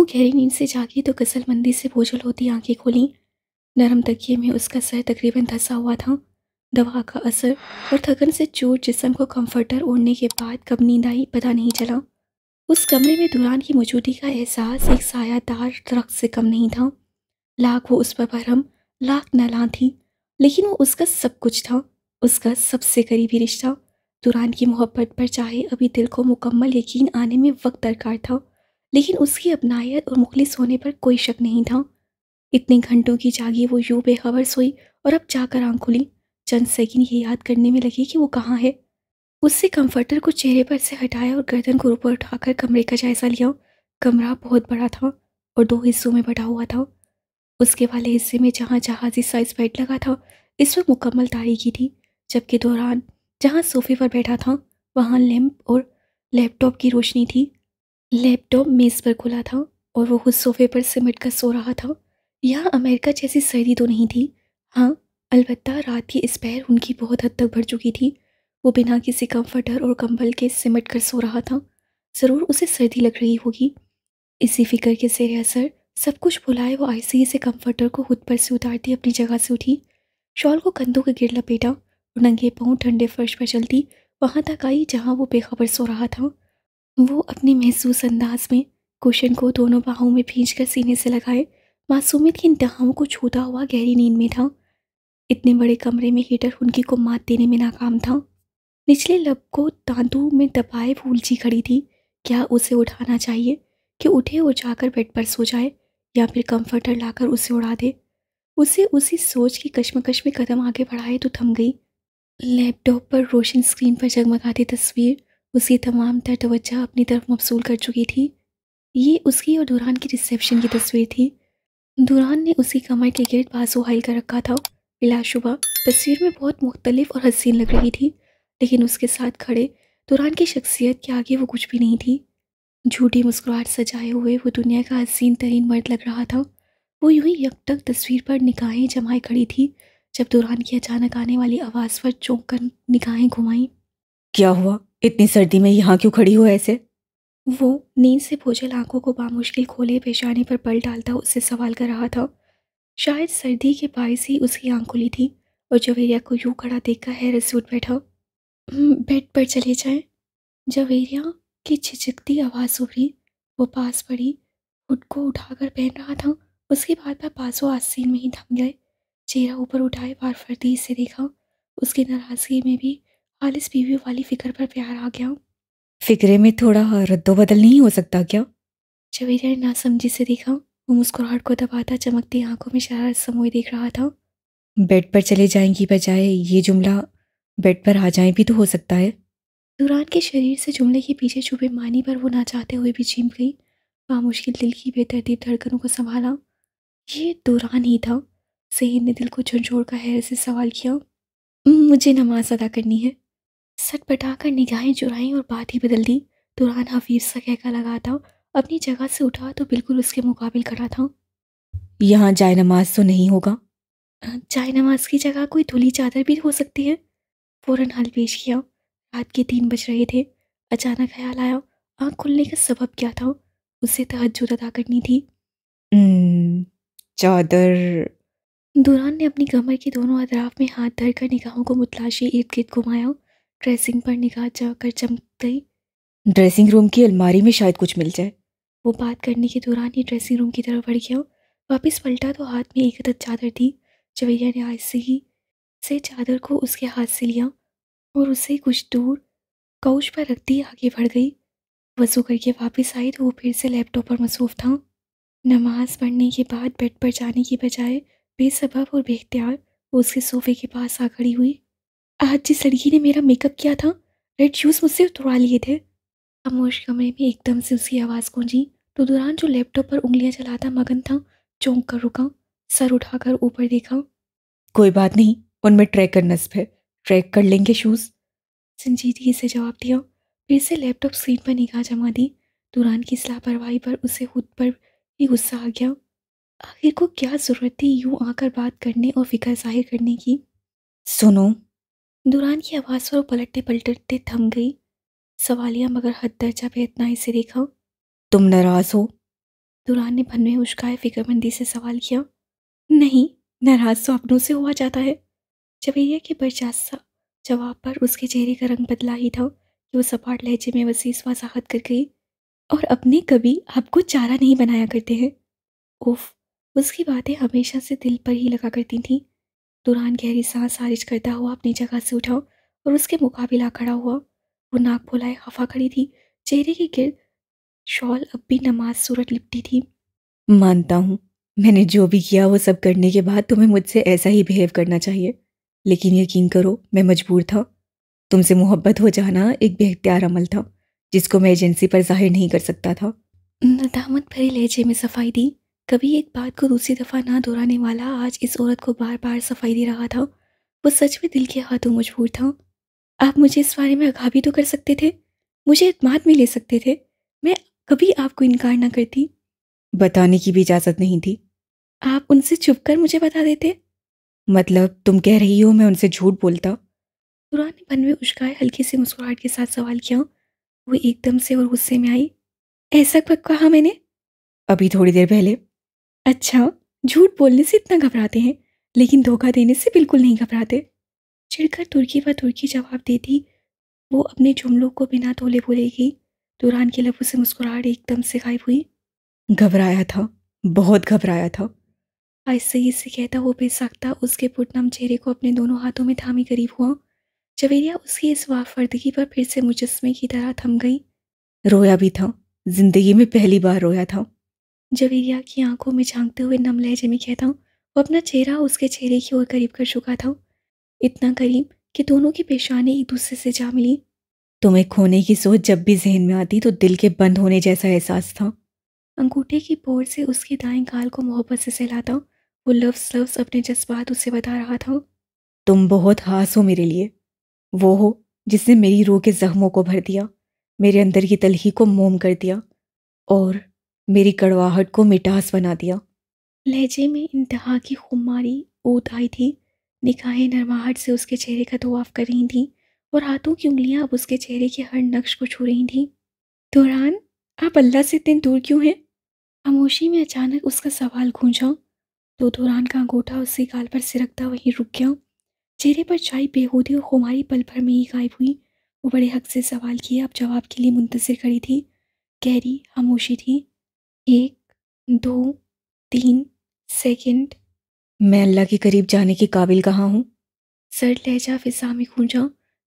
वो गहरी नींद से जागी तो गसल मंदी से भोजल होती आंखें खोली नरम तकिए में उसका सर तकरीबन धसा हुआ था दवा का असर और थकन से चोट जिसम को कंफर्टर ओढ़ने के बाद कब नींद आई पता नहीं चला उस कमरे में दुरान की मौजूदगी का एहसास एक सायादार दरख्त से कम नहीं था लाख वो उस पर भरम लाख नला थी लेकिन वो उसका सब कुछ था उसका सबसे करीबी रिश्ता दुरान की मोहब्बत पर चाहे अभी दिल को मुकम्मल यकीन आने में वक्त दरकार था लेकिन उसकी अपनायत और मुखलिस होने पर कोई शक नहीं था इतने घंटों की जागी वो यूँ बेखबर सोई और अब जाकर आँख खुली चंद सेकिन ये याद करने में लगी कि वो कहाँ है उससे कंफर्टर को चेहरे पर से हटाया और गर्दन को ऊपर उठाकर कमरे का जायज़ा लिया कमरा बहुत बड़ा था और दो हिस्सों में बटा हुआ था उसके वाले हिस्से में जहाँ जहाज़ी साइज बेड लगा था इस वक्त मुकम्मल तारीखी थी जबकि दौरान जहाँ सोफे पर बैठा था वहाँ लैंप और लैपटॉप की रोशनी थी लैपटॉप मेज़ पर खुला था और वो खुद सोफे पर सिमट कर सो रहा था यहाँ अमेरिका जैसी सर्दी तो नहीं थी हाँ अलबत्ता रात की इस पैर उनकी बहुत हद तक भर चुकी थी वो बिना किसी कंफर्टर और कंबल के सिमट कर सो रहा था ज़रूर उसे सर्दी लग रही होगी इसी फिक्र के सेर असर सब कुछ बुलाए वो आहिस्ते से कंफर्टर को खुद पर से उतारती अपनी जगह से उठी शॉल को कंधों के गिर लपेटा और नंगे पाँव ठंडे फर्श पर चलती वहाँ तक आई जहाँ वो बेखबर सो रहा था वो अपने महसूस अंदाज में कुशन को दोनों बाहों में भींच कर सीने से लगाए मासूमियत की इंतहाओं को छूता हुआ गहरी नींद में था इतने बड़े कमरे में हीटर उनकी को मात देने में नाकाम था निचले लब को तांतू में दबाए फूलची खड़ी थी क्या उसे उठाना चाहिए कि उठे और जाकर बेड पर सो जाए या फिर कंफर्टर लाकर उसे उड़ा दे उसे उसी सोच की कश्मकश में कदम आगे बढ़ाए तो थम गई लैपटॉप पर रोशन स्क्रीन पर जगमगाती तस्वीर उसकी तमाम तर तवज्जा अपनी तरफ मबसूल कर चुकी थी ये उसकी और दुरान की रिसेप्शन की तस्वीर थी दुरान ने उसी कमर के गिरद बाजू हाइल कर रखा था बिलाशुबा तस्वीर में बहुत मुख्तलिफ और हसीन लग रही थी लेकिन उसके साथ खड़े दुरान की शख्सियत के आगे वो कुछ भी नहीं थी झूठी मुस्कुराहट सजाए हुए वो दुनिया का हसीन तरीन मर्द लग रहा था वो यूं ही यकटक तस्वीर पर निगाहें जमाए खड़ी थी जब दुरान की अचानक आने वाली आवाज़ पर चौंक कर निगाहें घुमाई क्या हुआ इतनी सर्दी में यहाँ क्यों खड़ी हो ऐसे वो नींद से भोजल आंखों को बामुश्किल खोले पेशाने पर पल डालता उससे सवाल कर रहा था शायद सर्दी के बायस ही उसकी आंखुली थी और जवेरिया को यूं खड़ा देखकर हैरस उठ बैठा बेड पर चले जाए जवेरिया की छिचकती आवाज़ उभरी वो पास पड़ी हुड को उठाकर पहन रहा था उसके बाद वह पासो आस्तीन में ही थम गए चेहरा ऊपर उठाए बार फर्दी से देखा उसकी नाराज़गी में भी खालिस बीवी वाली फिक्र पर प्यार आ गया फिक्रे में थोड़ा रद्दो बदल नहीं हो सकता क्या जवेरिया ने समझी से देखा वो मुस्कुराहट को दबाता चमकती आंखों में शरारत समोए देख रहा था बेड पर चले जाएंगी बजाय ये जुमला बेड पर आ जाए भी तो हो सकता है दुरान के शरीर से जुमले के पीछे छुपे मानी पर वो ना चाहते हुए भी चीम गई मुश्किल दिल की बेतरतीब धड़कनों को संभाला ये दुरान ही था सही ने दिल को झुंझोड़ का हैर से सवाल किया मुझे नमाज अदा करनी है सटपटा कर निगाहें चुराई और बात ही बदल दी तुरान हफीज सा कहका लगा था अपनी जगह से उठा तो बिल्कुल उसके मुकाबिल खड़ा था यहाँ जाय नमाज तो नहीं होगा जाय नमाज की जगह कोई धुली चादर भी हो सकती है फ़ौरन हल पेश किया रात के तीन बज रहे थे अचानक ख्याल आया आँख खुलने का सबब क्या था उसे तहजुद अदा करनी थी चादर दुरान ने अपनी कमर के दोनों अतराफ में हाथ धर कर निगाहों को मुतलाशी इर्द गिर्द घुमाया ड्रेसिंग पर निगाह जाकर चमक गई ड्रेसिंग रूम की अलमारी में शायद कुछ मिल जाए वो बात करने के दौरान ही ड्रेसिंग रूम की तरफ बढ़ गया वापस पलटा तो हाथ में एक तक चादर थी जवेरिया ने से ही से चादर को उसके हाथ से लिया और उसे कुछ दूर काउच पर रख दी आगे बढ़ गई वजू करके वापस आई तो वो फिर से लैपटॉप पर मसरूफ़ था नमाज पढ़ने के बाद बेड पर जाने की बजाय बेसबब और बेख्तियार उसके सोफे के पास आ खड़ी हुई आज जिस लड़की ने मेरा मेकअप किया था रेड शूज़ मुझसे तोड़ा लिए थे खामोश कमरे में एकदम से उसकी आवाज़ गूंजी तो दौरान जो लैपटॉप पर उंगलियां चलाता मगन था चौंक कर रुका सर उठाकर ऊपर देखा कोई बात नहीं उनमें ट्रैकर नस्ब है ट्रैक कर लेंगे शूज़ संजीदगी से जवाब दिया फिर से लैपटॉप स्क्रीन पर निगाह जमा दी दौरान की लापरवाही पर उसे खुद पर भी गुस्सा आ गया आखिर को क्या ज़रूरत थी यूं आकर बात करने और फिक्र जाहिर करने की सुनो दुरान की आवाज़ पर पलटते पलटते थम गई सवालिया मगर हद दर्जा पे इतना ही से देखा तुम नाराज़ हो दुरान ने भन में उश्काए फिक्रमंदी से सवाल किया नहीं नाराज़ तो अपनों से हुआ जाता है जवैया के बर्जास्ता जवाब पर उसके चेहरे का रंग बदला ही था कि वो सपाट लहजे में वसीस वजाहत कर गई और अपने कभी आपको चारा नहीं बनाया करते हैं उफ उसकी बातें हमेशा से दिल पर ही लगा करती थीं दुरान गहरी सांस खारिज करता हुआ अपनी जगह से उठा और उसके मुकाबला खड़ा हुआ वो नाक बोलाए हफा खड़ी थी चेहरे की गिर शॉल अब भी नमाज सूरत लिपटी थी मानता हूँ मैंने जो भी किया वो सब करने के बाद तुम्हें मुझसे ऐसा ही बिहेव करना चाहिए लेकिन यकीन करो मैं मजबूर था तुमसे मोहब्बत हो जाना एक बेख्तियार अमल था जिसको मैं एजेंसी पर जाहिर नहीं कर सकता था नदामत भरे लहजे में सफाई दी कभी एक बात को दूसरी दफ़ा ना दोहराने वाला आज इस औरत को बार बार सफाई दे रहा था वो सच में दिल के हाथों मजबूर था आप मुझे इस बारे में आगा भी तो कर सकते थे मुझे इतमाद में ले सकते थे मैं कभी आपको इनकार ना करती बताने की भी इजाज़त नहीं थी आप उनसे छुप कर मुझे बता देते मतलब तुम कह रही हो मैं उनसे झूठ बोलता पुराने मन में उश्काए हल्की से मुस्कुराहट के साथ सवाल किया वो एकदम से और गुस्से में आई ऐसा कब कहा मैंने अभी थोड़ी देर पहले अच्छा, झूठ बोलने से इतना घबराते हैं, लेकिन धोखा देने से बिल्कुल नहीं घबराते। चिड़कर तुर्की व तुर्की जवाब देती। वो अपने जुमलों को बिना तोले-बोले गई दुरान के लफ से मुस्कुराहट एकदम से गायब हुई। घबराया था, बहुत घबराया था ही से कहता वो बेसाख्ता उसके पुटनम चेहरे को अपने दोनों हाथों में थामी करीब हुआ। जवेरिया उसकी इस वाफर्दगी पर फिर से मुजस्मे की तरह थम गई। रोया भी था, ज़िंदगी में पहली बार रोया था। जवेरिया की आंखों में झांकते हुए नम लहजे में कहता हूँ वो अपना चेहरा उसके चेहरे की ओर करीब कर चुका था इतना करीब कि दोनों की पेशानी एक दूसरे से जा मिली तुम्हें खोने की सोच जब भी जहन में आती तो दिल के बंद होने जैसा एहसास था अंगूठे की पोर से उसकी दाएं गाल को मोहब्बत से सहलाता हूँ वो लफ्स लफ्स अपने जज्बात उसे बता रहा था तुम बहुत हास हो मेरे लिए वो हो जिसने मेरी रूह के जख्मों को भर दिया मेरे अंदर की तलही को मोम कर दिया और मेरी कड़वाहट को मिठास बना दिया लहजे में इंतहा की खुमारी ऊत आई थी निकाहें नरमाहट से उसके चेहरे का तोाफ कर रही थीं और हाथों की उंगलियां अब उसके चेहरे के हर नक्श को छू रही थीं दौरान आप अल्लाह से इतने दूर क्यों हैं खामोशी में अचानक उसका सवाल गूंजा तो दौरान का अंगूठा उसके गाल पर सिरकता वहीं रुक गया चेहरे पर चाय बेहूदी और खुमारी पल भर में ही गायब हुई वो बड़े हक से सवाल किए अब जवाब के लिए मुंतज़र खड़ी थी गहरी खामोशी थी एक दो तीन सेकंड मैं अल्लाह के करीब जाने के काबिल कहाँ हूँ सर लहजा फिजा में खूंजा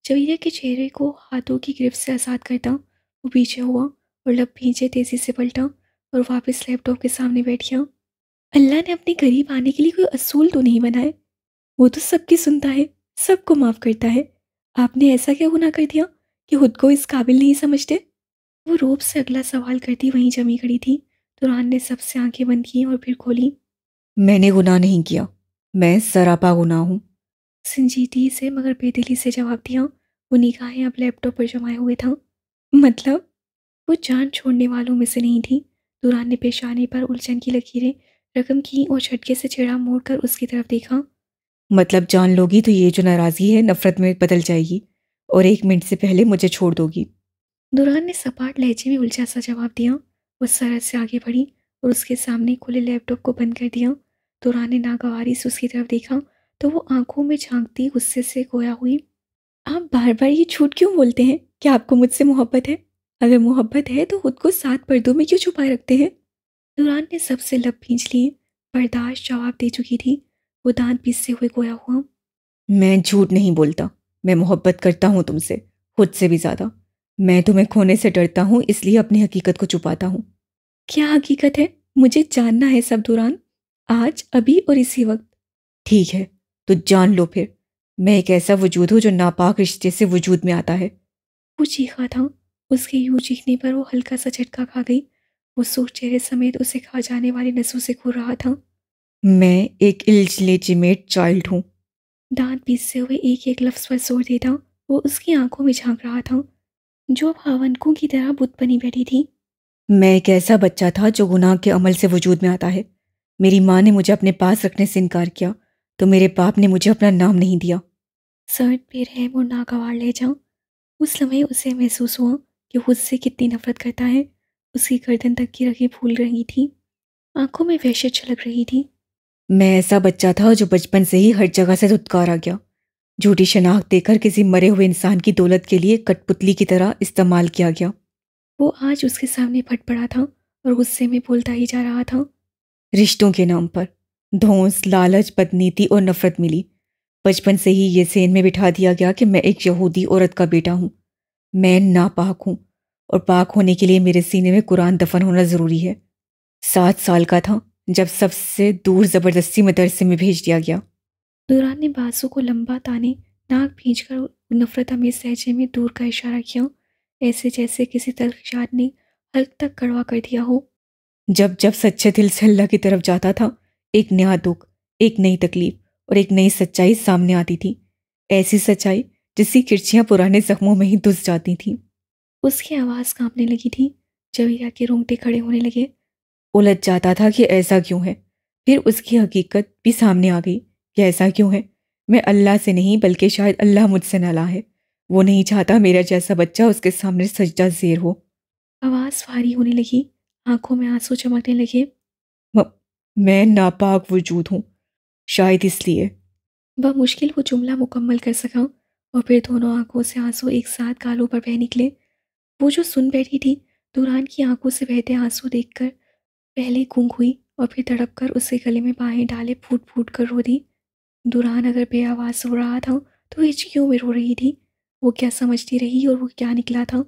जवीरा के चेहरे को हाथों की गिरफ्त से आज़ाद करता वो पीछे हुआ और लब पीछे तेज़ी से पलटा और वापस लैपटॉप के सामने बैठ गया अल्लाह ने अपने करीब आने के लिए कोई असूल तो नहीं बनाए वो तो सबकी सुनता है सबको माफ़ करता है आपने ऐसा क्या गुना कर दिया कि खुद को इस काबिल नहीं समझते वो रोब से अगला सवाल करती वहीं जमी खड़ी थी तुरान ने सबसे आंखें बंद की और फिर खोली मैंने गुनाह नहीं किया मैं सरापा गुनाह हूँ संजीदगी से मगर बेदिली से जवाब दिया वो निगाहें अब लैपटॉप पर जमाए हुए था मतलब वो जान छोड़ने वालों में से नहीं थी दुरान ने पेशाने पर उलझन की लकीरें रकम की और झटके से छेड़ा मोड़कर उसकी तरफ देखा मतलब जान लोगी तो ये जो नाराज़गी है नफ़रत में बदल जाएगी और एक मिनट से पहले मुझे छोड़ दोगी दुरान ने सपाट लहजे में उलझा सा जवाब दिया वो सरहद से आगे बढ़ी और उसके सामने खुले लैपटॉप को बंद कर दिया दौरान ने नागवारी से उसकी तरफ देखा तो वो आंखों में झांकती गुस्से से गोया हुई आप बार बार ये झूठ क्यों बोलते हैं क्या आपको मुझसे मोहब्बत है अगर मोहब्बत है तो खुद को सात पर्दों में क्यों छुपा रखते हैं दुरान ने सबसे लब भींच लिए बर्दाश्त जवाब दे चुकी थी वो दांत पीसते हुए गोया हुआ मैं झूठ नहीं बोलता मैं मोहब्बत करता हूँ तुमसे खुद से भी ज़्यादा मैं तुम्हें खोने से डरता हूँ इसलिए अपनी हकीकत को छुपाता हूँ क्या हकीकत है मुझे जानना है सब दौरान आज अभी और इसी वक्त ठीक है तो जान लो फिर मैं एक ऐसा वजूद हूँ जो नापाक रिश्ते से वजूद में आता है वो चीखा था उसके यूं चीखने पर वो हल्का सा झटका खा गई वो सूर चेहरे समेत उसे खा जाने वाली नसों से खुर रहा था मैं एक इलजले चाइल्ड हूँ दांत पीसते हुए एक एक लफ्ज़ पर जोर देता वो उसकी आंखों में झांक रहा था जो अब हावनकों की तरह बुत बनी बैठी थी मैं एक ऐसा बच्चा था जो गुनाह के अमल से वजूद में आता है मेरी माँ ने मुझे अपने पास रखने से इनकार किया तो मेरे बाप ने मुझे अपना नाम नहीं दिया सर्द बेरहम और नागवार ले जाऊँ उस समय उसे महसूस हुआ कि खुद से कितनी नफरत करता है उसकी गर्दन तक की रखी फूल रही थी आंखों में वैश्य छलक रही थी मैं ऐसा बच्चा था जो बचपन से ही हर जगह से आ गया झूठी शनाख्त देकर किसी मरे हुए इंसान की दौलत के लिए कठपुतली की तरह इस्तेमाल किया गया वो आज उसके सामने फट पड़ा था और गुस्से में बोलता ही जा रहा था रिश्तों के नाम पर धौस लालच बदनीति और नफरत मिली बचपन से ही ये सेन में बिठा दिया गया कि मैं एक यहूदी औरत का बेटा हूँ मैं नापाक हूँ और पाक होने के लिए मेरे सीने में कुरान दफन होना ज़रूरी है सात साल का था जब सबसे दूर ज़बरदस्ती मदरसे में भेज दिया गया दुरान ने बाजू को लंबा ताने नाक भींच कर नफरत अमीर सहजे में दूर का इशारा किया ऐसे जैसे किसी तलखशार ने हल तक कड़वा कर दिया हो जब जब सच्चे दिल से अल्लाह की तरफ जाता था एक नया दुख एक नई तकलीफ और एक नई सच्चाई सामने आती थी ऐसी सच्चाई जिसकी किरचियाँ पुराने जख्मों में ही दुस जाती थीं उसकी आवाज़ कांपने लगी थी जवीरा के रोंगटे खड़े होने लगे उलझ जाता था कि ऐसा क्यों है फिर उसकी हकीकत भी सामने आ गई कि ऐसा क्यों है मैं अल्लाह से नहीं बल्कि शायद अल्लाह मुझसे नला है वो नहीं चाहता मेरा जैसा बच्चा उसके सामने सजदा जेर हो आवाज़ भारी होने लगी आंखों में आंसू चमकने लगे मैं नापाक वजूद हूँ शायद इसलिए मुश्किल वो जुमला मुकम्मल कर सका और फिर दोनों आंखों से आंसू एक साथ गालों पर बह निकले वो जो सुन बैठी थी दुरान की आंखों से बहते आंसू देखकर पहले गूंग हुई और फिर तड़प कर उसके गले में बाहें डाले फूट फूट कर रो दी दुरान अगर बे आवाज सो रहा था तो हिचकियों में रो रही थी वो क्या समझती रही और वो क्या निकला था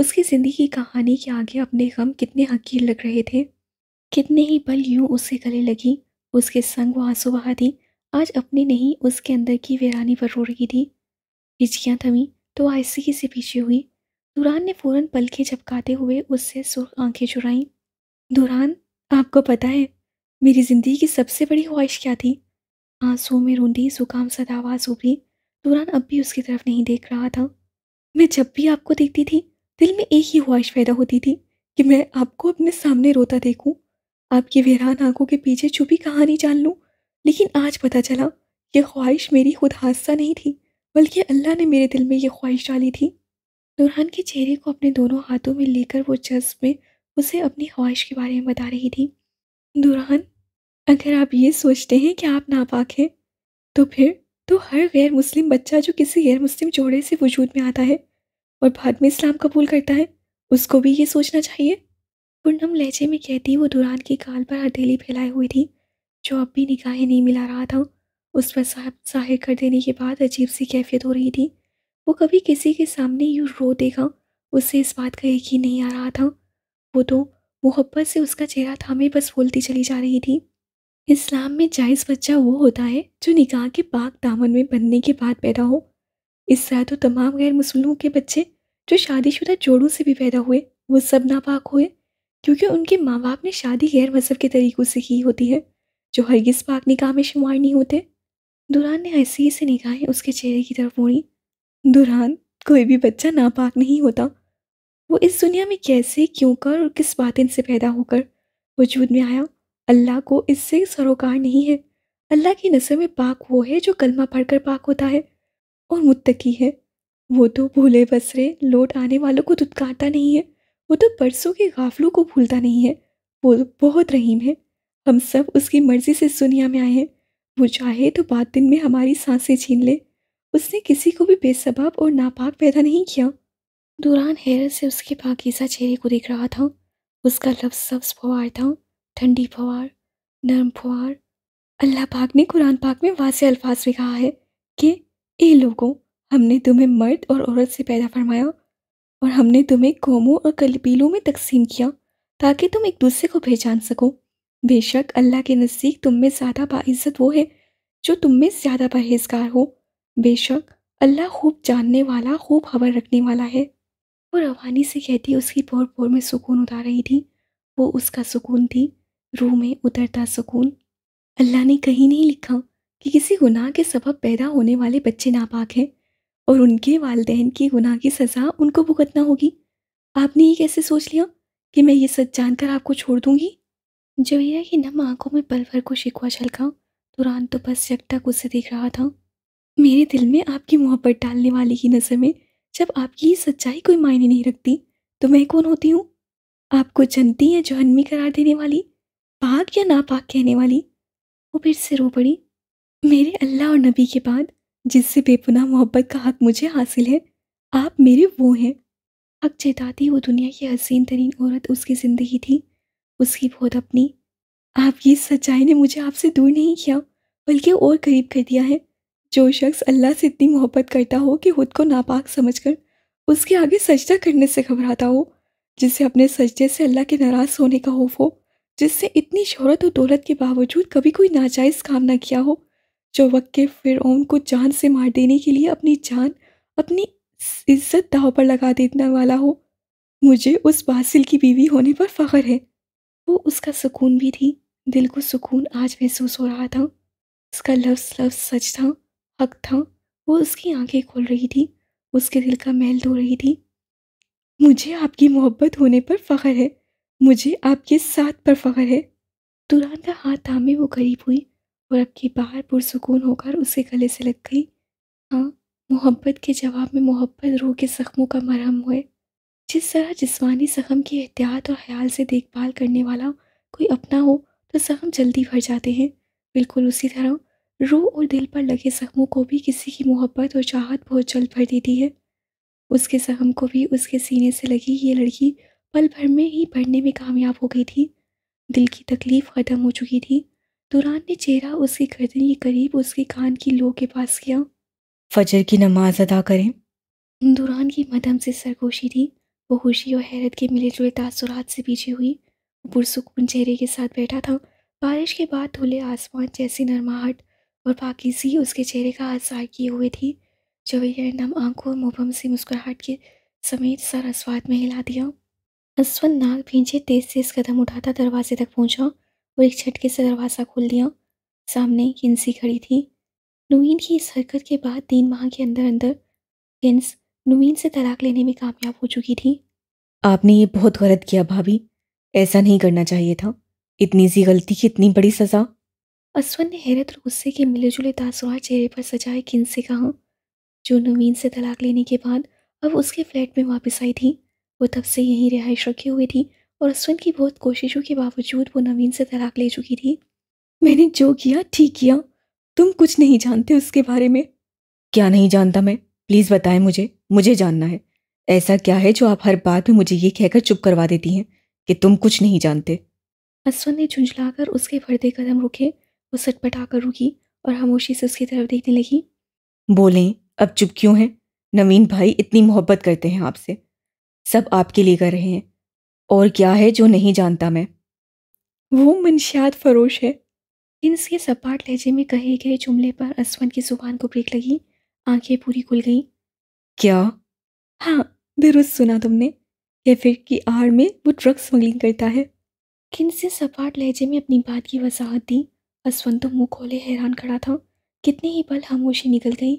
उसकी ज़िंदगी कहानी के आगे अपने गम कितने हकीर लग रहे थे कितने ही पल यूं उससे गले लगी उसके संग वो आंसू बहा दी आज अपने नहीं उसके अंदर की वीरानी पर रो रही थी हिचकियाँ थमी तो ही से पीछे हुई दुरान ने फ़ौरन पलखे झपकाते हुए उससे सुर्ख आंखें चुराईं दुरान आपको पता है मेरी ज़िंदगी की सबसे बड़ी ख्वाहिश क्या थी आंसुओं में रूंधी जुकाम सदावाज उभरी दौरान अब भी उसकी तरफ नहीं देख रहा था मैं जब भी आपको देखती थी दिल में एक ही ख्वाहिश पैदा होती थी कि मैं आपको अपने सामने रोता देखूं, आपकी वेरान आंखों के पीछे छुपी कहानी जान लूं, लेकिन आज पता चला ये ख्वाहिश मेरी खुद हादसा नहीं थी बल्कि अल्लाह ने मेरे दिल में ये ख्वाहिश डाली थी दुरहान के चेहरे को अपने दोनों हाथों में लेकर वो जज्ब में उसे अपनी ख्वाहिश के बारे में बता रही थी दुरहान अगर आप ये सोचते हैं कि आप नापाक हैं तो फिर तो हर गैर मुस्लिम बच्चा जो किसी गैर मुस्लिम जोड़े से वजूद में आता है और बाद में इस्लाम कबूल करता है उसको भी ये सोचना चाहिए पूनम लहजे में कहती वो दुरान की काल पर हथेली फैलाई हुई थी जो अब भी निकाहें नहीं मिला रहा था उस पर जाहिर कर देने के बाद अजीब सी कैफियत हो रही थी वो कभी किसी के सामने यूँ रो देगा उससे इस बात का यकीन नहीं आ रहा था वो तो मोहब्बत से उसका चेहरा थामे बस बोलती चली जा रही थी इस्लाम में जायज़ बच्चा वो होता है जो निकाह के पाक दामन में बनने के बाद पैदा हो इस तरह तो तमाम गैर मुसलमों के बच्चे जो शादीशुदा जोड़ों से भी पैदा हुए वो सब नापाक हुए क्योंकि उनके माँ बाप ने शादी गैर मजहब के तरीक़ों से की होती है जो हरगिज़ पाक निकाह में शुमार नहीं होते दुरान ने ऐसी ही से निगाहें उसके चेहरे की तरफ मोड़ी दुरान कोई भी बच्चा नापाक नहीं होता वो इस दुनिया में कैसे क्यों कर और किस बातें से पैदा होकर वजूद में आया अल्लाह को इससे सरोकार नहीं है अल्लाह की नज़र में पाक वो है जो कलमा पढ़कर पाक होता है और मुत्तकी है वो तो भूले बसरे लौट आने वालों को धुतकारता नहीं है वो तो परसों के गाफलों को भूलता नहीं है वो बहुत रहीम है हम सब उसकी मर्ज़ी से दुनिया में आए हैं वो चाहे तो बात दिन में हमारी सांसें छीन ले उसने किसी को भी बेसबाब और नापाक पैदा नहीं किया दौरान हैरत से उसके पाकिजा चेहरे को देख रहा था उसका लफ्ज़ सब्स फवार था ठंडी फवार नरम फवार अल्लाह पाक ने कुरान पाक में वाज अल्फाज में कहा है कि ए लोगों हमने तुम्हें मर्द और औरत से पैदा फरमाया और हमने तुम्हें कौमों और कलबीलों में तकसीम किया ताकि तुम एक दूसरे को पहचान सको बेशक अल्लाह के नज़दीक तुम में ज़्यादा बाइज्जत वो है जो तुम में ज़्यादा परहेजगार हो बेशक अल्लाह खूब जानने वाला खूब खबर रखने वाला है वो रवानी से कहती उसकी पोर पोर में सुकून उतार रही थी वो उसका सुकून थी रूह में उतरता सुकून अल्लाह ने कहीं नहीं लिखा कि किसी गुनाह के सबब पैदा होने वाले बच्चे नापाक हैं और उनके वालदेन की गुनाह की सज़ा उनको भुगतना होगी आपने ये कैसे सोच लिया कि मैं ये सच जानकर आपको छोड़ दूंगी जवेरा की नम आंखों में पल भर को शिकवा छलका तुरान तो बस चकटक उसे देख रहा था मेरे दिल में आपकी मोहब्बत डालने वाले की नज़र में जब आपकी सच्चाई कोई मायने नहीं रखती तो मैं कौन होती हूँ आपको जनती या जहनमी करार देने वाली पाक या नापाक कहने वाली वो फिर से रो पड़ी मेरे अल्लाह और नबी के बाद जिससे बेपुना मोहब्बत का हक मुझे हासिल है आप मेरे वो हैं हक चेताती वो दुनिया की हसीन तरीन औरत उसकी ज़िंदगी थी उसकी बहुत अपनी आपकी सच्चाई ने मुझे आपसे दूर नहीं किया बल्कि और करीब कर दिया है जो शख्स अल्लाह से इतनी मोहब्बत करता हो कि खुद को नापाक समझकर उसके आगे सजदा करने से घबराता हो जिसे अपने सजदे से अल्लाह के नाराज़ होने का खौफ हो जिससे इतनी शहरत और दौलत के बावजूद कभी कोई नाजायज़ काम ना किया हो जो वक्त के फिर को जान से मार देने के लिए अपनी जान अपनी इज्जत दाव पर लगा देने वाला हो मुझे उस बासिल की बीवी होने पर फ़ख्र है वो उसका सुकून भी थी दिल को सुकून आज महसूस हो रहा था उसका लफ्ज़ लफ्ज़ सच था हक था वो उसकी आंखें खोल रही थी उसके दिल का मैल धो रही थी मुझे आपकी मोहब्बत होने पर फ़ख्र है मुझे आपके साथ पर फ़ख्र है तुरान हाथ थामे वो करीब हुई और अब की बार पुरसकून होकर उसके गले से लग गई हाँ मोहब्बत के जवाब में मोहब्बत रूह के ज़ख्मों का मरहम हुए जिस तरह जिस्मानी ज़ख्म की एहतियात और ख्याल से देखभाल करने वाला कोई अपना हो तो ज़ख्म जल्दी भर जाते हैं बिल्कुल उसी तरह रूह और दिल पर लगे ज़ख्मों को भी किसी की मोहब्बत और चाहत बहुत जल्द भर देती है उसके ज़ख्म को भी उसके सीने से लगी ये लड़की पल भर में ही पढ़ने में कामयाब हो गई थी दिल की तकलीफ़ ख़त्म हो चुकी थी दुरान ने चेहरा उसकी गर्दन के करीब उसके कान की लो के पास किया फजर की नमाज अदा करें दुरान की मदम से सरगोशी थी वो खुशी और हैरत के मिले जुले तासुरात से पीछे हुई पुरसकून चेहरे के साथ बैठा था बारिश के बाद धुले आसमान जैसी नरमाहट और पाकिजी उसके चेहरे का आसार किए हुए थी जवेरिया नम आंखों और मुबम से मुस्कुराहट के समेत सर अस्वाद में हिला दिया असवन नाग भींचे तेज तेज कदम उठाता दरवाजे तक पहुंचा और एक झटके से दरवाज़ा खोल दिया सामने किन्सी खड़ी थी नुवीन की इस हरकत के बाद तीन माह के अंदर अंदर किन्स नुवीन से तलाक लेने में कामयाब हो चुकी थी आपने ये बहुत गलत किया भाभी ऐसा नहीं करना चाहिए था इतनी सी गलती की इतनी बड़ी सज़ा असवन ने हैरत और गुस्से के मिले जुले तासुआर चेहरे पर सजाए किन से कहा जो नवीन से तलाक लेने के बाद अब उसके फ्लैट में वापस आई थी वो तब से यहीं रिहाइश रखी हुई थी और अश्विन की बहुत कोशिशों के बावजूद वो नवीन से तलाक ले चुकी थी मैंने जो किया ठीक किया तुम कुछ नहीं जानते उसके बारे में क्या नहीं जानता मैं प्लीज़ बताएं मुझे मुझे जानना है ऐसा क्या है जो आप हर बात में मुझे ये कहकर चुप करवा देती हैं कि तुम कुछ नहीं जानते अश्वन ने झुंझलाकर उसके फर्दे कदम रुके वो सटपटा कर रुकी और खामोशी से उसकी तरफ देखने लगी बोलें अब चुप क्यों हैं नवीन भाई इतनी मोहब्बत करते हैं आपसे सब आपके लिए कर रहे हैं और क्या है जो नहीं जानता मैं वो मुंशियात फरोश है इनके सपाट लहजे में कहे गए जुमले पर असवन की जुबान को ब्रेक लगी आंखें पूरी खुल गईं क्या हाँ दुरुस्त सुना तुमने फिर की आड़ में वो ड्रग स्मगलिंग करता है किन से सपाट लहजे में अपनी बात की वजाहत दी असवन तो मुंह खोले हैरान खड़ा था कितने ही पल खामोशी निकल गई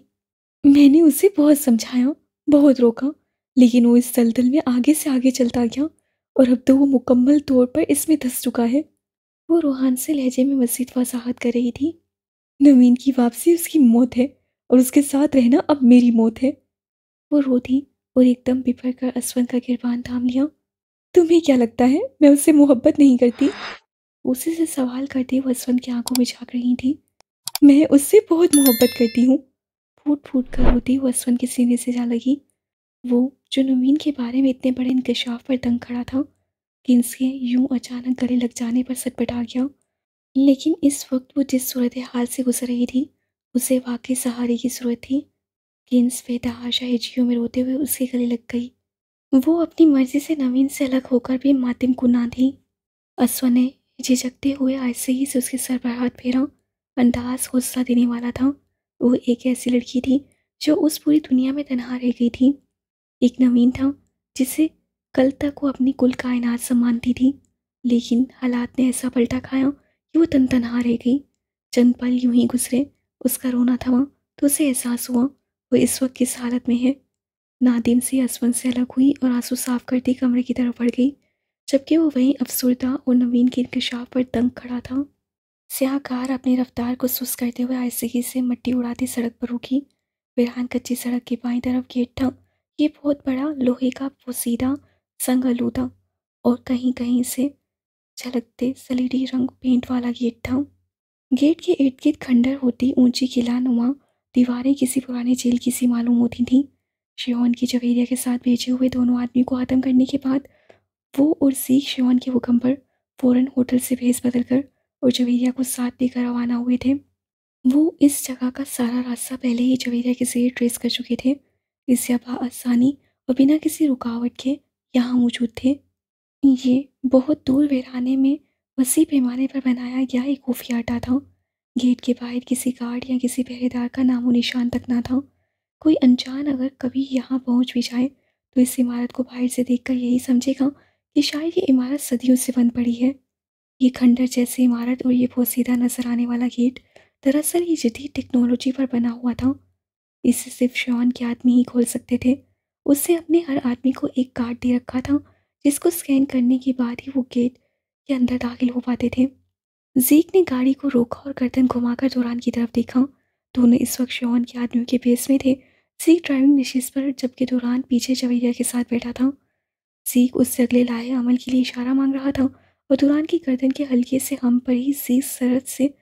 मैंने उसे बहुत समझाया बहुत रोका लेकिन वो इस दलदल में आगे से आगे चलता गया और अब तो वो मुकम्मल तौर पर इसमें धस चुका है वो रूहान से लहजे में मजीद वजाहत कर रही थी नवीन की वापसी उसकी मौत है और उसके साथ रहना अब मेरी मौत है वो रो थी और एकदम बिफर कर असवन का गिरबान थाम लिया तुम्हें क्या लगता है मैं उससे मोहब्बत नहीं करती उसी से सवाल करते हुए असवन की आंखों में झाँक रही थी मैं उससे बहुत मोहब्बत करती हूँ फूट फूट कर रोती हुए असवन के सीने से जा लगी वो जो नवीन के बारे में इतने बड़े इंकशाफ पर दंग खड़ा था कि इनसे यूं अचानक गले लग जाने पर सटपटा गया लेकिन इस वक्त वो जिस सूरत हाल से गुजर रही थी उसे वाकई सहारे की सूरत थी किन्स बेतहाशा हिजियों में रोते हुए उसके गले लग गई वो अपनी मर्जी से नवीन से अलग होकर भी मातिम ना थी अस्वा ने झिझकते हुए ऐसे ही से उसके सर पर हाथ फेरा अंदाज हौसला देने वाला था वो एक ऐसी लड़की थी जो उस पूरी दुनिया में तनहा रह गई थी एक नवीन था जिसे कल तक वो अपनी कुल कायनात सम्मानती थी लेकिन हालात ने ऐसा पलटा खाया कि वो तन तनहा रह गई चंद पल यूं ही गुजरे उसका रोना वहाँ तो उसे एहसास हुआ वो इस वक्त किस हालत में है नादिम से असवन से अलग हुई और आंसू साफ करती कमरे की तरफ बढ़ गई जबकि वो वहीं अफसरदा और नवीन के इंकशाफ पर दंग खड़ा था सयाहकार कार अपनी रफ्तार को सुस्त करते हुए आयसगी से मट्टी उड़ाती सड़क पर रुकी बिरहान कच्ची सड़क की बाई तरफ गेट था ये बहुत बड़ा लोहे का पोसीदा आलूदा और कहीं कहीं से झलकते सलीडी रंग पेंट वाला गेट था गेट के इर्द गिर्द खंडर होती ऊंची किला नुमा दीवारें किसी पुराने जेल की सी मालूम होती थीं शिवान की जवेरिया के साथ भेजे हुए दोनों आदमी को ख़त्म करने के बाद वो और सी श्योन के हुक्म पर फ़ौरन होटल से भेज बदल कर और जवेरिया को साथ लेकर रवाना हुए थे वो इस जगह का सारा रास्ता पहले ही जवेरिया के जरिए ट्रेस कर चुके थे इससे अब आसानी और बिना किसी रुकावट के यहाँ मौजूद थे ये बहुत दूर वीराने में वसी पैमाने पर बनाया गया एक खुफिया अड्डा था गेट के बाहर किसी गार्ड या किसी पहरेदार का नामो निशान तक ना था कोई अनजान अगर कभी यहाँ पहुँच भी जाए तो इस इमारत को बाहर से देखकर यही समझेगा कि शायद ये इमारत सदियों से बंद पड़ी है ये खंडर जैसी इमारत और ये पोसीदा नजर आने वाला गेट दरअसल ये जदीद टेक्नोलॉजी पर बना हुआ था इसे सिर्फ शॉन के आदमी ही खोल सकते थे उससे अपने हर आदमी को एक कार्ड दे रखा था जिसको स्कैन करने के बाद ही वो गेट के अंदर दाखिल हो पाते थे जीक ने गाड़ी को रोका और गर्दन घुमाकर दौरान की तरफ देखा दोनों इस वक्त शॉन के आदमियों के बेस में थे जीक ड्राइविंग नशीस पर जबकि दौरान पीछे चवैया के साथ बैठा था जीक उससे अगले लाए अमल के लिए इशारा मांग रहा था और दौरान की गर्दन के हल्के से हम पर ही जीक सरद से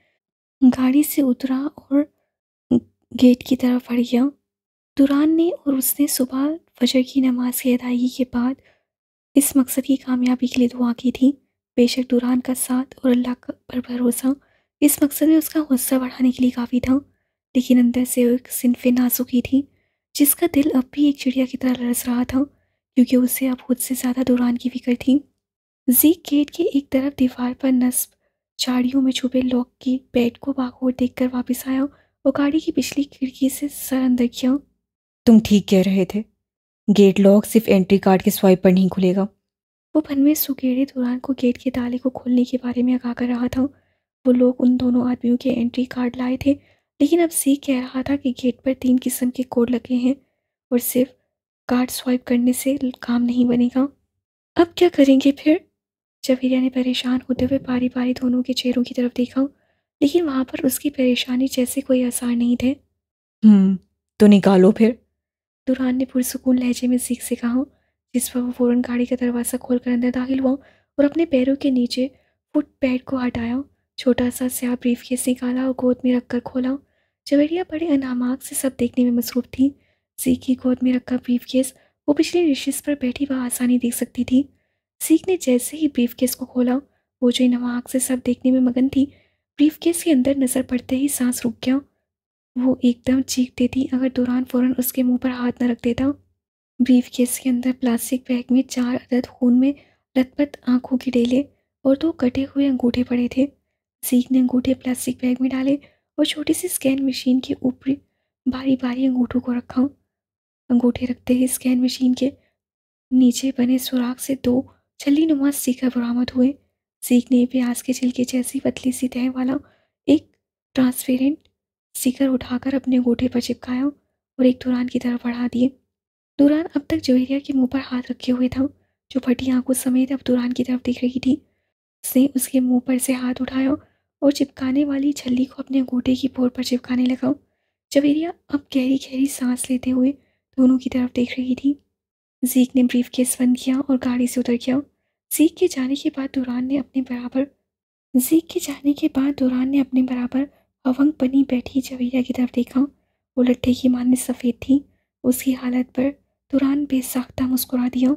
गाड़ी से उतरा और गेट की तरफ बढ़ गया दुरान ने और उसने सुबह फजर की नमाज की अदायगी के बाद इस मकसद की कामयाबी के लिए दुआ की थी बेशक दुरान का साथ और अल्लाह पर भरोसा इस मकसद में उसका हौसला बढ़ाने के लिए काफ़ी था लेकिन अंदर से एक सिनफ नाजुकी थी जिसका दिल अब भी एक चिड़िया की तरह लरस रहा था क्योंकि उसे अब खुद से ज़्यादा दुरान की फिक्र थी जी गेट के एक तरफ दीवार पर नस्ब झाड़ियों में छुपे लॉक की बेड को बाखोर देखकर वापस आया वो गाड़ी की पिछली खिड़की से सर अंदर किया तुम ठीक कह रहे थे गेट लॉक सिर्फ एंट्री कार्ड के स्वाइप पर नहीं खुलेगा वो बन में सुगेड़े दौरान को गेट के ताले को खोलने के बारे में आगा कर रहा था वो लोग उन दोनों आदमियों के एंट्री कार्ड लाए थे लेकिन अब सी कह रहा था कि गेट पर तीन किस्म के कोड लगे हैं और सिर्फ कार्ड स्वाइप करने से काम नहीं बनेगा अब क्या करेंगे फिर जवेरिया ने परेशान होते हुए बारी बारी दोनों के चेहरों की तरफ देखा लेकिन वहाँ पर उसकी परेशानी जैसे कोई आसार नहीं थे हम्म, तो निकालो फिर दुरान ने पुरसकून लहजे में सीख से कहा जिस पर वो फ़ौरन गाड़ी का दरवाज़ा खोल कर अंदर दाखिल हुआ और अपने पैरों के नीचे फुट पैड को हटाया छोटा सा स्याह ब्रीफ केस निकाला और गोद में रखकर खोला जवेरिया बड़े अनामाक से सब देखने में मसरूफ थी सीख की गोद में रखा ब्रीफ केस वो पिछले रिशिस पर बैठी वह आसानी देख सकती थी सीख ने जैसे ही ब्रीफ केस को खोला वो जो इन से सब देखने में मगन थी ब्रीफ केस के अंदर नज़र पड़ते ही सांस रुक गया वो एकदम चीख देती अगर दौरान फ़ौरन उसके मुंह पर हाथ न रख देता ब्रीफ केस के अंदर प्लास्टिक बैग में चार अदद खून में लतपत आंखों की डेले और दो कटे हुए अंगूठे पड़े थे सीख ने अंगूठे प्लास्टिक बैग में डाले और छोटी सी स्कैन मशीन के ऊपरी बारी बारी अंगूठों को रखा अंगूठे रखते ही स्कैन मशीन के नीचे बने सुराख से दो छली नुमा सीखा बरामद हुए सीखने प्याज के छिलके जैसी पतली सी तह वाला एक ट्रांसपेरेंट सीकर उठाकर अपने गोठे पर चिपकाया और एक दुरान की तरफ बढ़ा दिए दुरान अब तक जवेरिया के मुंह पर हाथ रखे हुए था जो फटी आंखों समेत अब दुरान की तरफ दिख रही थी उसने उसके मुंह पर से हाथ उठाया और चिपकाने वाली छल्ली को अपने गोटे की पोर पर चिपकाने लगा जवेरिया अब गहरी गहरी सांस लेते हुए दोनों की तरफ देख रही थी जीक ने ब्रीफ केस बंद किया और गाड़ी से उतर गया जी के जाने के बाद दौरान ने अपने बराबर जी के जाने के बाद दौरान ने अपने बराबर अवंग बनी बैठी जवेरिया की तरफ देखा वो लट्ठे की में सफ़ेद थी उसकी हालत पर दुरान बेसाख्ता मुस्कुरा दिया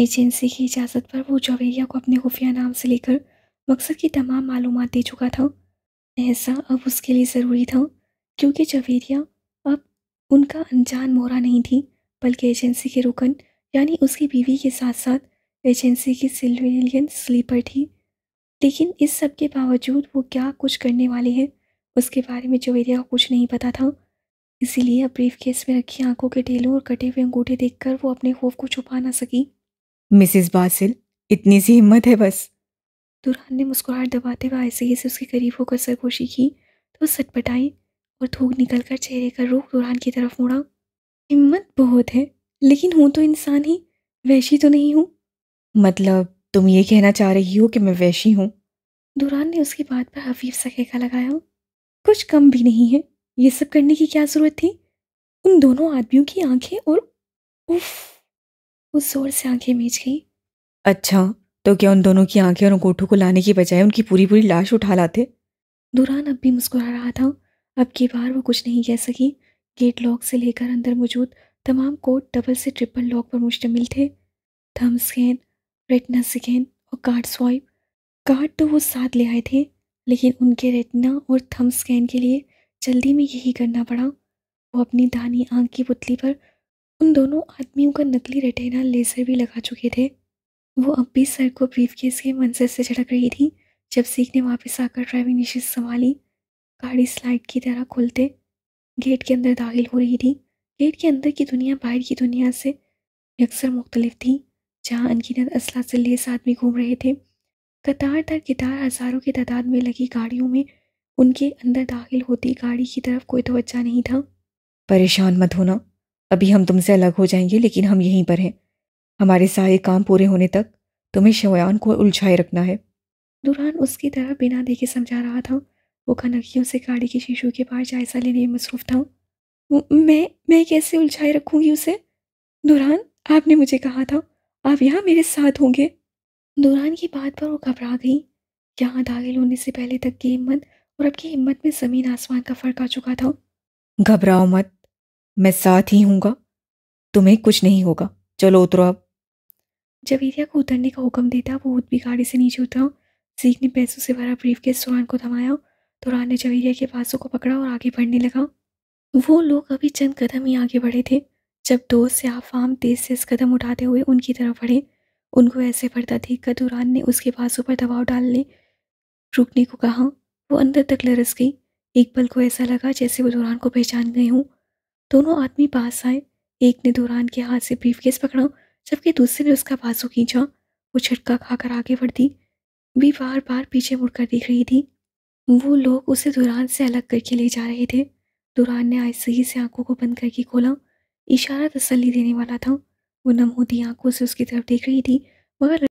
एजेंसी की इजाज़त पर वो जवेरिया को अपने खुफिया नाम से लेकर मकसद की तमाम मालूम दे चुका था ऐसा अब उसके लिए ज़रूरी था क्योंकि जवेरिया अब उनका अनजान मोहरा नहीं थी बल्कि एजेंसी के रुकन यानी उसकी बीवी के साथ साथ एजेंसी की सिविलियन स्लीपर थी लेकिन इस सब के बावजूद वो क्या कुछ करने वाले हैं उसके बारे में जोवेरिया को कुछ नहीं पता था इसीलिए अब ब्रीफ केस में रखी आंखों के ढेलों और कटे हुए अंगूठे देखकर वो अपने खौफ को छुपा ना सकी मिसिस बासिल इतनी सी हिम्मत है बस दुरान ने मुस्कुराहट दबाते हुए ही से उसके करीब होकर सरगोशी की तो सटपटाई और थूक निकल कर चेहरे का रुख दुरान की तरफ मुड़ा हिम्मत बहुत है लेकिन हूँ तो इंसान ही वैशी तो नहीं हूँ मतलब तुम ये कहना चाह रही हो कि मैं वैशी हूँ दुरान ने उसकी बात पर हफीफ सा कहका लगाया कुछ कम भी नहीं है ये सब करने की क्या ज़रूरत थी उन दोनों आदमियों की आंखें और उफ उस जोर से आंखें मीच गई अच्छा तो क्या उन दोनों की आंखें और अंगूठों को लाने की बजाय उनकी पूरी पूरी लाश उठा लाते दुरान अब भी मुस्कुरा रहा था अब की बार वो कुछ नहीं कह सकी गेट लॉक से लेकर अंदर मौजूद तमाम कोट डबल से ट्रिपल लॉक पर मुश्तमिल थे थम्स स्कैन रेटना सिगेन और कार्ड स्वाइप कार्ड तो वो साथ ले आए थे लेकिन उनके रेटना और थम स्कैन के लिए जल्दी में यही करना पड़ा वो अपनी दानी आंख की पुतली पर उन दोनों आदमियों का नकली रेटेना लेज़र भी लगा चुके थे वो अब भी सर को ब्रीफकेस के मंजर से झड़क रही थी जब सीख ने वापस आकर ड्राइविंग लाइसेंस संभाली गाड़ी स्लाइड की तरह खुलते गेट के अंदर दाखिल हो रही थी गेट के अंदर की दुनिया बाहर की दुनिया से अक्सर मुख्तलिफ थी जहाँ अनगिनत असला से लेस आदमी घूम रहे थे कतार दर कतार हज़ारों की तादाद में लगी गाड़ियों में उनके अंदर दाखिल होती गाड़ी की तरफ कोई तोज्जा नहीं था परेशान मत होना अभी हम तुमसे अलग हो जाएंगे लेकिन हम यहीं पर हैं हमारे सारे काम पूरे होने तक तुम्हें शवयान को उलझाए रखना है दुरान उसकी तरफ बिना देखे समझा रहा था वो कनकियों से गाड़ी के शीशों के पास जायजा लेने में मसरूफ था मैं मैं कैसे उलझाए रखूंगी उसे दुरान आपने मुझे कहा था आप यहाँ मेरे साथ होंगे दौरान की बात पर वो घबरा गई यहाँ दाखिल होने से पहले तक की हिम्मत और अब की हिम्मत में ज़मीन आसमान का फ़र्क आ चुका था घबराओ मत मैं साथ ही हूँगा तुम्हें कुछ नहीं होगा चलो उतरो अब जवेरिया को उतरने का हुक्म देता वो उत भी गाड़ी से नीचे उतरा सीख ने पैसों से भरा ब्रीफ के दौरान को थमाया दौरान ने जवेरिया के पासों को पकड़ा और आगे बढ़ने लगा वो लोग अभी चंद कदम ही आगे बढ़े थे जब दो फाम तेज से कदम उठाते हुए उनकी तरफ बढ़े उनको ऐसे पड़ता देखकर दुरान ने उसके बाजू पर दबाव डालने रुकने को कहा वो अंदर तक लरस गई एक पल को ऐसा लगा जैसे वो दुरान को पहचान गए हों दोनों आदमी पास आए एक ने दुरान के हाथ से ब्रीफ केस पकड़ा जबकि दूसरे ने उसका बाजू खींचा वो छटका खाकर आगे बढ़ दी भी बार बार पीछे मुड़कर देख रही थी वो लोग उसे दुरान से अलग करके ले जा रहे थे दुरान ने से ही से आंखों को बंद करके खोला इशारा तसल्ली देने वाला था वो नमहोती आंखों से उसकी तरफ देख रही थी मगर